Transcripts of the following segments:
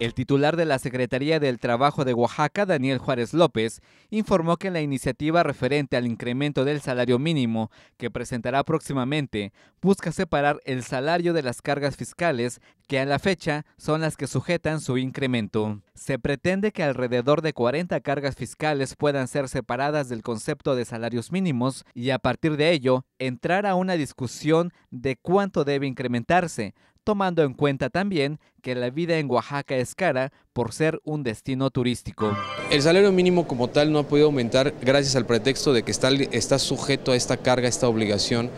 El titular de la Secretaría del Trabajo de Oaxaca, Daniel Juárez López, informó que la iniciativa referente al incremento del salario mínimo que presentará próximamente busca separar el salario de las cargas fiscales que a la fecha son las que sujetan su incremento. Se pretende que alrededor de 40 cargas fiscales puedan ser separadas del concepto de salarios mínimos y a partir de ello entrar a una discusión de cuánto debe incrementarse, tomando en cuenta también que la vida en Oaxaca es cara por ser un destino turístico. El salario mínimo como tal no ha podido aumentar gracias al pretexto de que está, está sujeto a esta carga, a esta obligación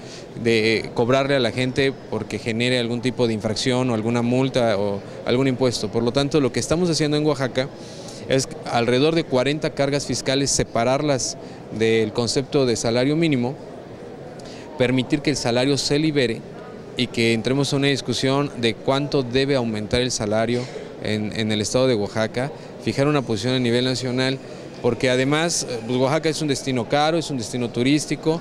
de cobrarle a la gente porque genere algún tipo de infracción o alguna multa o algún impuesto. Por lo tanto, lo que estamos haciendo en Oaxaca es alrededor de 40 cargas fiscales, separarlas del concepto de salario mínimo, permitir que el salario se libere y que entremos a una discusión de cuánto debe aumentar el salario en, el estado de Oaxaca, fijar una posición a nivel nacional, porque además eh, pues, Oaxaca es un destino caro, es un destino turístico,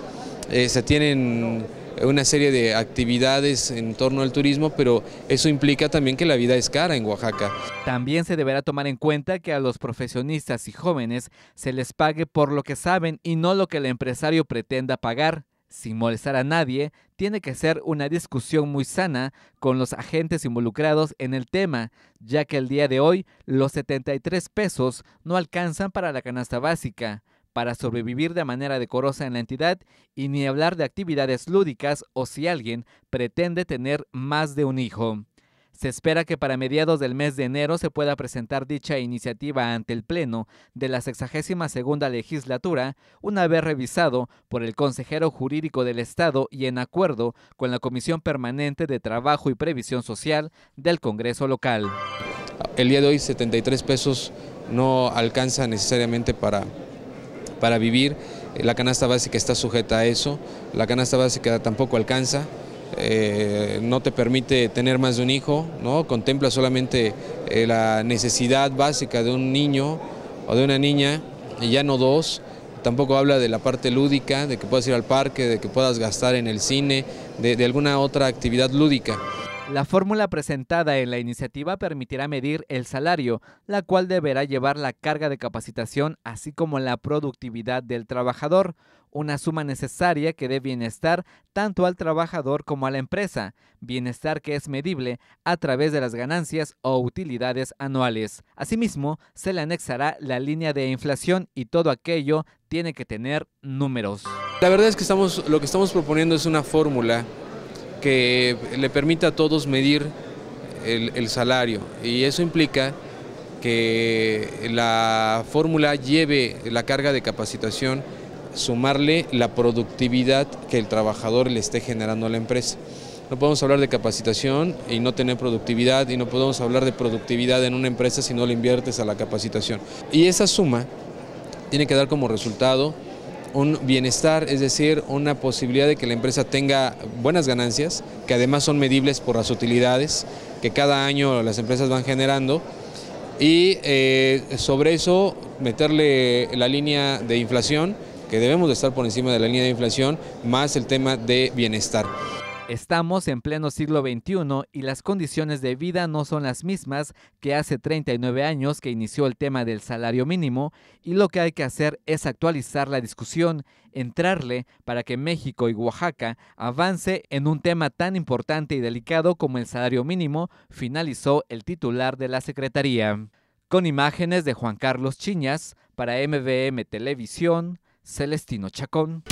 eh, se tienen una serie de actividades en torno al turismo, pero eso implica también que la vida es cara en Oaxaca. También se deberá tomar en cuenta que a los profesionistas y jóvenes se les pague por lo que saben y no lo que el empresario pretenda pagar sin molestar a nadie, tiene que ser una discusión muy sana con los agentes involucrados en el tema, ya que el día de hoy los 73 pesos no alcanzan para la canasta básica, para sobrevivir de manera decorosa en la entidad y ni hablar de actividades lúdicas o si alguien pretende tener más de un hijo. Se espera que para mediados del mes de enero se pueda presentar dicha iniciativa ante el Pleno de la 62 legislatura, una vez revisado por el consejero jurídico del Estado y en acuerdo con la Comisión Permanente de Trabajo y Previsión Social del Congreso local. El día de hoy 73 pesos no alcanza necesariamente para, para vivir, la canasta básica está sujeta a eso, la canasta básica tampoco alcanza. Eh, no te permite tener más de un hijo, ¿no? contempla solamente eh, la necesidad básica de un niño o de una niña, y ya no dos, tampoco habla de la parte lúdica, de que puedas ir al parque, de que puedas gastar en el cine, de alguna otra actividad lúdica. La fórmula presentada en la iniciativa permitirá medir el salario, la cual deberá llevar la carga de capacitación así como la productividad del trabajador, una suma necesaria que dé bienestar tanto al trabajador como a la empresa, bienestar que es medible a través de las ganancias o utilidades anuales. Asimismo, se le anexará la línea de inflación y todo aquello tiene que tener números. La verdad es que estamos, lo que estamos proponiendo es una fórmula que le permita a todos medir el, salario y eso implica que la fórmula lleve la carga de capacitación, sumarle la productividad que el trabajador le esté generando a la empresa. No podemos hablar de capacitación y no tener productividad y no podemos hablar de productividad en una empresa si no le inviertes a la capacitación. Y esa suma tiene que dar como resultado un bienestar, es decir, una posibilidad de que la empresa tenga buenas ganancias, que además son medibles por las utilidades que cada año las empresas van generando. Y eh, sobre eso meterle la línea de inflación, que debemos de estar por encima de la línea de inflación, más el tema de bienestar. Estamos en pleno siglo XXI y las condiciones de vida no son las mismas que hace 39 años que inició el tema del salario mínimo y lo que hay que hacer es actualizar la discusión, entrarle para que México y Oaxaca avance en un tema tan importante y delicado como el salario mínimo, finalizó el titular de la Secretaría. Con imágenes de Juan Carlos Chiñas para MVM Televisión, Celestino Chacón.